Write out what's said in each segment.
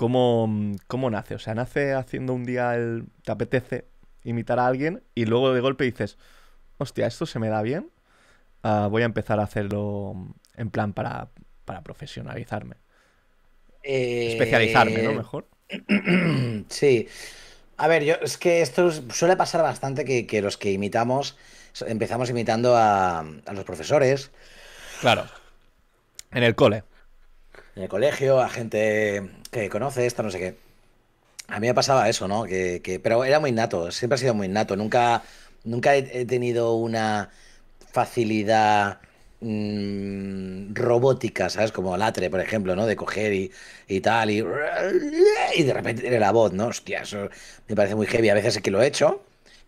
¿Cómo, nace? O sea, nace haciendo un día el. ¿Te apetece imitar a alguien? Y luego de golpe dices, hostia, esto se me da bien. Ah, voy a empezar a hacerlo en plan para, para profesionalizarme. Eh, Especializarme, ¿no? Mejor. Sí. A ver, yo es que esto suele pasar bastante que, los que imitamos empezamos imitando a, los profesores. Claro. En el cole. En el colegio, a gente que conoce esta, no sé qué. A mí me pasaba eso, ¿no? Que, pero era muy nato, siempre ha sido muy nato. Nunca, nunca he, tenido una facilidad mm, robótica, ¿sabes? Como Latre, por ejemplo, ¿no? De coger y, y tal, y, y de repente tiene la voz, ¿no? Hostia, eso me parece muy heavy. A veces es que lo he hecho,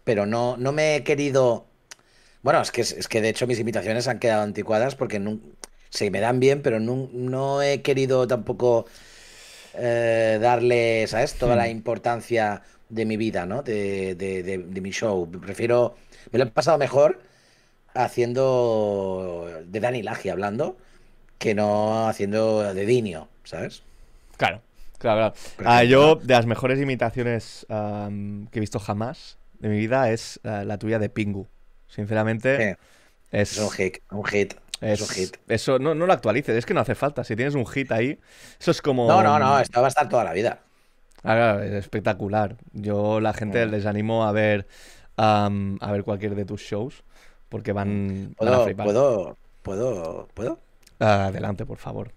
pero no, no me he querido... Bueno, es que, es que de hecho mis imitaciones han quedado anticuadas porque no, se me dan bien, pero no, no he querido tampoco eh, darles, darle, ¿sabes?, toda la hmm. importancia de mi vida, ¿no? De, mi show. Prefiero. Me lo he pasado mejor haciendo. de Dani Laji hablando, que no haciendo de Dinio, ¿sabes? Claro, claro, claro. Ah, yo, de las mejores imitaciones que he visto jamás de mi vida es eh, la tuya de Pingu. Sinceramente. Es, un hit, un hit hit. Eso no, lo actualices, es que no hace falta. Si tienes un hit ahí, eso es como. No, no, no, esto va a estar toda la vida. Ah, espectacular. Yo la gente les animo a ver a ver cualquier de tus shows. Porque van, ¿Puedo, ¿Puedo? ¿Puedo? adelante, por favor.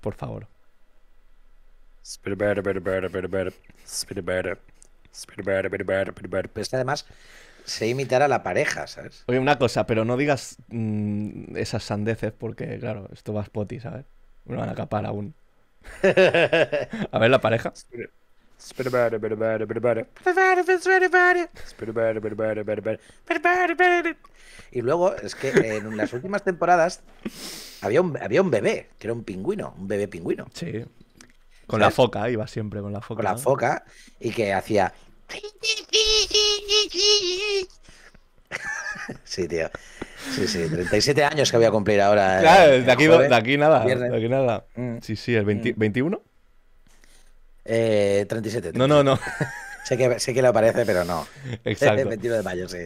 Por favor. Es que además se imitar a la pareja, ¿sabes? Oye, una cosa, pero no digas mm, esas sandeces porque, claro, esto va a ¿sabes? Me van a capar aún. a ver la pareja. Y luego es que en las últimas temporadas había un, había un bebé, que era un pingüino, un bebé pingüino. Sí. Con la foca, iba siempre con la foca. Con la foca, y que hacía. Sí, tío. Sí, sí, 37 años que voy a cumplir ahora. Eh, claro, de, aquí, de, aquí, nada. De aquí nada. Mm. Sí, sí, el 21. Mm. Eh, 37, No, no, no. sé, que, sé que lo parece, pero no. Exacto. El 21 de mayo, sí.